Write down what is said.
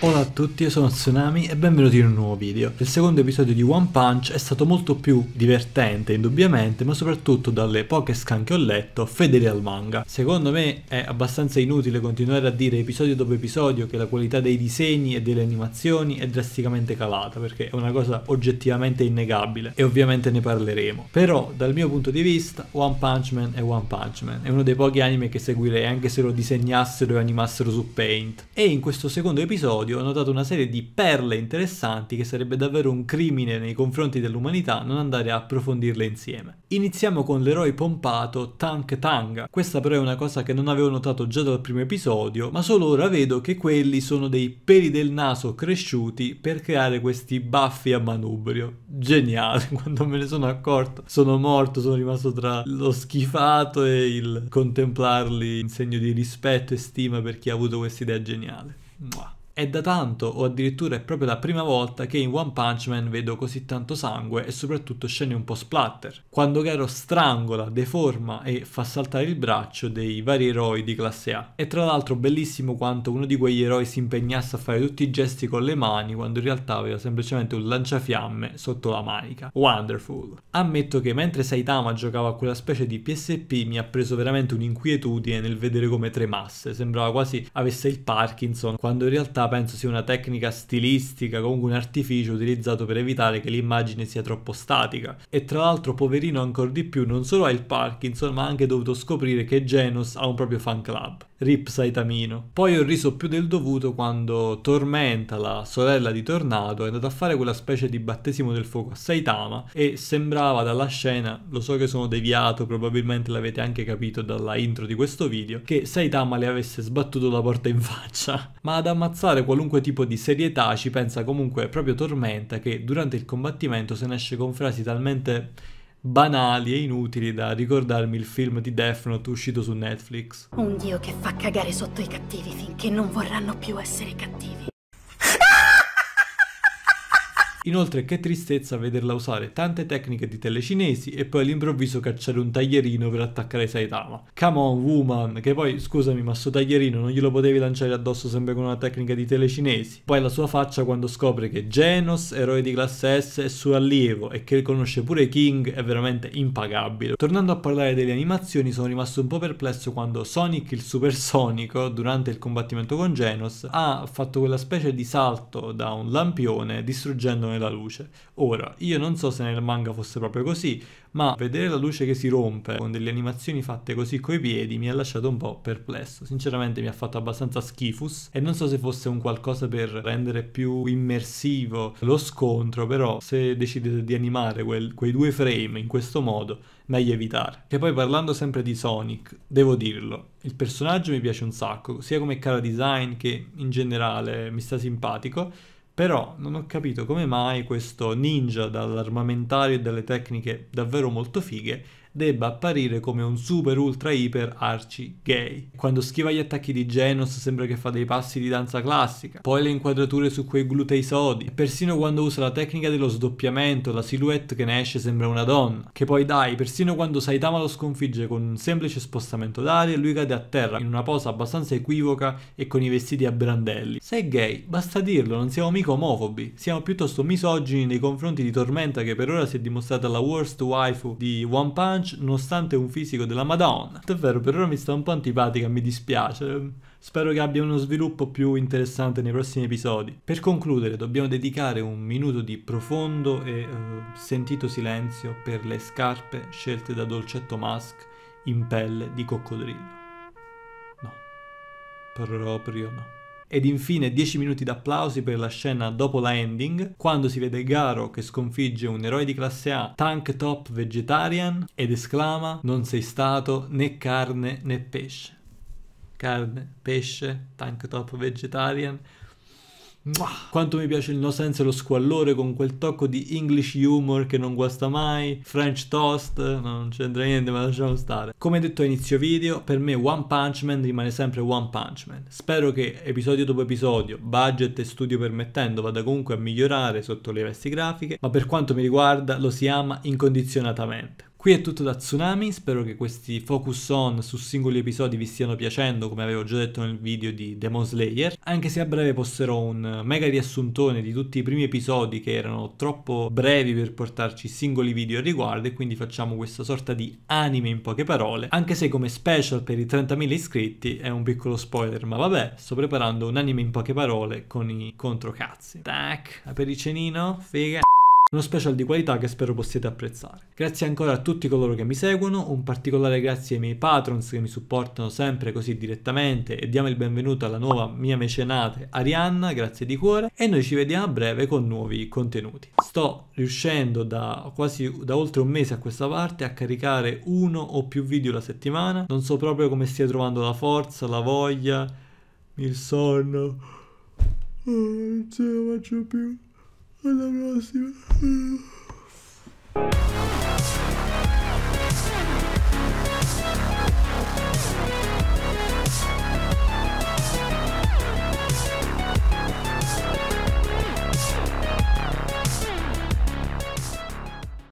Hola a tutti, io sono Tsunami e benvenuti in un nuovo video. Il secondo episodio di One Punch è stato molto più divertente, indubbiamente, ma soprattutto dalle poche scan che ho letto, fedele al manga. Secondo me è abbastanza inutile continuare a dire episodio dopo episodio che la qualità dei disegni e delle animazioni è drasticamente calata, perché è una cosa oggettivamente innegabile e ovviamente ne parleremo. Però, dal mio punto di vista, One Punch Man è One Punch Man, è uno dei pochi anime che seguirei anche se lo disegnassero e animassero su Paint. E in questo secondo episodio episodio ho notato una serie di perle interessanti che sarebbe davvero un crimine nei confronti dell'umanità non andare a approfondirle insieme. Iniziamo con l'eroe pompato Tank Tang. Questa però è una cosa che non avevo notato già dal primo episodio, ma solo ora vedo che quelli sono dei peli del naso cresciuti per creare questi baffi a manubrio. Geniale, quando me ne sono accorto sono morto, sono rimasto tra lo schifato e il contemplarli in segno di rispetto e stima per chi ha avuto questa idea geniale. Mua. È da tanto o addirittura è proprio la prima volta che in One Punch Man vedo così tanto sangue e soprattutto scene un po' splatter, quando Garo strangola, deforma e fa saltare il braccio dei vari eroi di classe A. E tra l'altro bellissimo quanto uno di quegli eroi si impegnasse a fare tutti i gesti con le mani quando in realtà aveva semplicemente un lanciafiamme sotto la manica. Wonderful. Ammetto che mentre Saitama giocava a quella specie di PSP mi ha preso veramente un'inquietudine nel vedere come tremasse, sembrava quasi avesse il Parkinson quando in realtà penso sia una tecnica stilistica, comunque un artificio utilizzato per evitare che l'immagine sia troppo statica. E tra l'altro, poverino ancora di più, non solo ha il Parkinson, ma ha anche dovuto scoprire che Genos ha un proprio fan club. Rip Saitamino. Poi ho riso più del dovuto quando Tormenta, la sorella di Tornado, è andata a fare quella specie di battesimo del fuoco a Saitama e sembrava dalla scena, lo so che sono deviato, probabilmente l'avete anche capito dalla intro di questo video, che Saitama le avesse sbattuto la porta in faccia. Ma ad ammazzare evitare qualunque tipo di serietà ci pensa comunque proprio Tormenta che durante il combattimento se ne esce con frasi talmente banali e inutili da ricordarmi il film di Death Note uscito su Netflix. Un dio che fa cagare sotto i cattivi finché non vorranno più essere cattivi. Inoltre che tristezza vederla usare tante tecniche di telecinesi e poi all'improvviso cacciare un taglierino per attaccare Saitama. Come on woman, che poi scusami ma sto taglierino non glielo potevi lanciare addosso sempre con una tecnica di telecinesi. Poi la sua faccia quando scopre che Genos, eroe di classe S, è suo allievo e che conosce pure King è veramente impagabile. Tornando a parlare delle animazioni sono rimasto un po' perplesso quando Sonic il supersonico durante il combattimento con Genos ha fatto quella specie di salto da un lampione distruggendone rompione la luce. Ora, io non so se nel manga fosse proprio così, ma vedere la luce che si rompe con delle animazioni fatte così coi piedi mi ha lasciato un po' perplesso. Sinceramente mi ha fatto abbastanza schifus e non so se fosse un qualcosa per rendere più immersivo lo scontro, però se decidete di animare quel, quei due frame in questo modo, meglio evitare. E poi parlando sempre di Sonic, devo dirlo, il personaggio mi piace un sacco, sia come cara design che in generale mi sta simpatico però non ho capito come mai questo ninja dall'armamentario e dalle tecniche davvero molto fighe debba apparire come un super ultra iper arci gay. Quando schiva gli attacchi di Genos sembra che fa dei passi di danza classica, poi le inquadrature su quei glutei sodi, e persino quando usa la tecnica dello sdoppiamento, la silhouette che ne esce sembra una donna. Che poi dai, persino quando Saitama lo sconfigge con un semplice spostamento d'aria, lui cade a terra in una posa abbastanza equivoca e con i vestiti a brandelli. Sei gay, basta dirlo, non siamo mica omofobi, siamo piuttosto misogini nei confronti di Tormenta che per ora si è dimostrata la worst waifu di One Punch Lange, nonostante un fisico della Madonna. Davvero, per ora mi sta un po' antipatica, mi dispiace. Spero che abbia uno sviluppo più interessante nei prossimi episodi. Per concludere, dobbiamo dedicare un minuto di profondo e eh, sentito silenzio per le scarpe scelte da Dolcetto Mask in pelle di coccodrillo. No, proprio no ed infine 10 minuti d'applausi per la scena dopo la ending, quando si vede Garo che sconfigge un eroe di classe A, tank top vegetarian, ed esclama non sei stato né carne né pesce. Carne, pesce, tank top vegetarian, quanto mi piace il no sense e lo squallore con quel tocco di English humor che non guasta mai, French toast, no, non c'entra niente ma lasciamo stare. Come detto a inizio video, per me One Punch Man rimane sempre One Punch Man. Spero che episodio dopo episodio, budget e studio permettendo, vada comunque a migliorare sotto le vesti grafiche, ma per quanto mi riguarda lo si ama incondizionatamente. Qui è tutto da Tsunami, spero che questi focus on su singoli episodi vi stiano piacendo, come avevo già detto nel video di Demon Slayer, anche se a breve posterò un mega riassuntone di tutti i primi episodi che erano troppo brevi per portarci singoli video al riguardo e quindi facciamo questa sorta di anime in poche parole, anche se come special per i 30.000 iscritti è un piccolo spoiler, ma vabbè, sto preparando un anime in poche parole con i controcazzi. Tac, apericenino, figa... Uno special di qualità che spero possiate apprezzare. Grazie ancora a tutti coloro che mi seguono, un particolare grazie ai miei patrons che mi supportano sempre così direttamente e diamo il benvenuto alla nuova mia mecenate Arianna, grazie di cuore e noi ci vediamo a breve con nuovi contenuti. Sto riuscendo da quasi da oltre un mese a questa parte a caricare uno o più video la settimana, non so proprio come stia trovando la forza, la voglia, il sonno, oh, non ce la faccio più. la prochaine.